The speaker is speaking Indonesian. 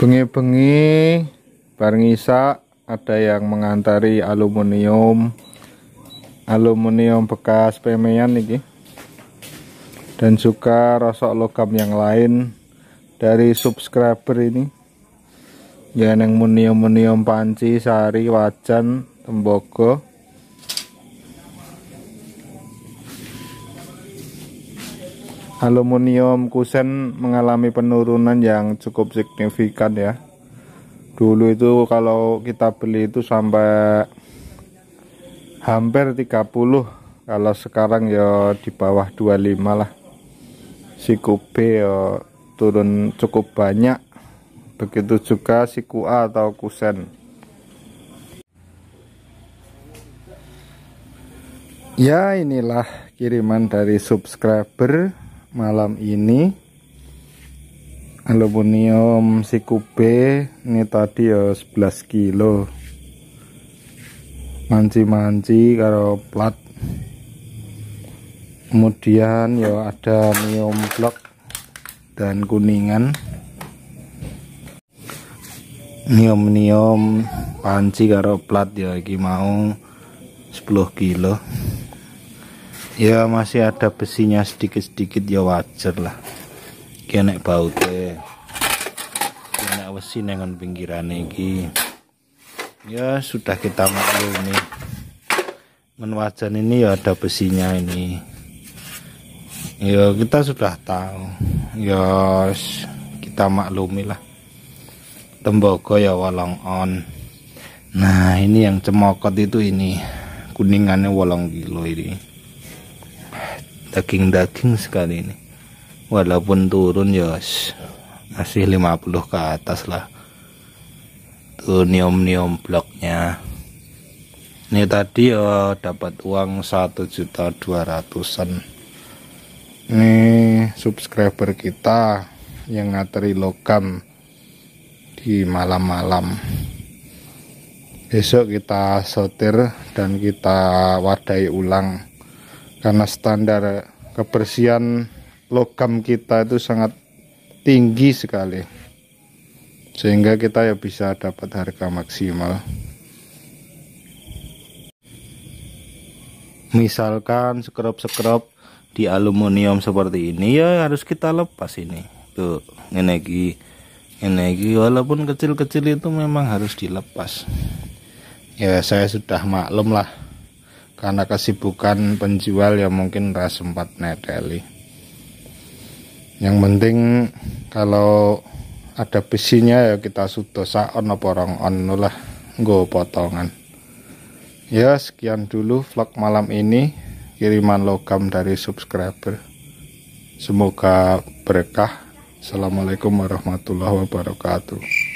bengi-bengi bareng isa ada yang mengantari aluminium aluminium bekas pemean ini dan juga rosok logam yang lain dari subscriber ini ya, yang yang munium-munium panci sari wajan tembogo aluminium kusen mengalami penurunan yang cukup signifikan ya dulu itu kalau kita beli itu sampai hampir 30 kalau sekarang ya di bawah 25 lah siku B ya turun cukup banyak begitu juga siku A atau kusen ya inilah kiriman dari subscriber malam ini aluminium sikube ini tadi ya 11 kilo manci-manci karo plat kemudian ya ada neon block dan kuningan neon-neon panci karo plat ya iki mau 10 kilo ya masih ada besinya sedikit-sedikit ya wajar lah kena baute kena besi dengan pinggiran ini ya sudah kita maklumi menwajan ini ya ada besinya ini ya kita sudah tahu ya kita maklumi lah tembaga ya walong on nah ini yang cemokot itu ini kuningannya walong kilo ini daging-daging sekali ini walaupun turun ya masih 50 ke atas lah tuh niom-niom bloknya ini tadi ya dapat uang 1 juta 200an ini subscriber kita yang ngateri logam di malam-malam besok kita sotir dan kita wadai ulang karena standar kebersihan logam kita itu sangat tinggi sekali sehingga kita ya bisa dapat harga maksimal misalkan sekrup-sekrup di aluminium seperti ini ya harus kita lepas ini tuh energi energi walaupun kecil-kecil itu memang harus dilepas ya saya sudah maklum lah karena kesibukan penjual ya mungkin ras sempat neteli yang penting kalau ada besinya ya kita sudah saon apa orang on lah gue potongan ya sekian dulu vlog malam ini kiriman logam dari subscriber semoga berkah assalamualaikum warahmatullahi wabarakatuh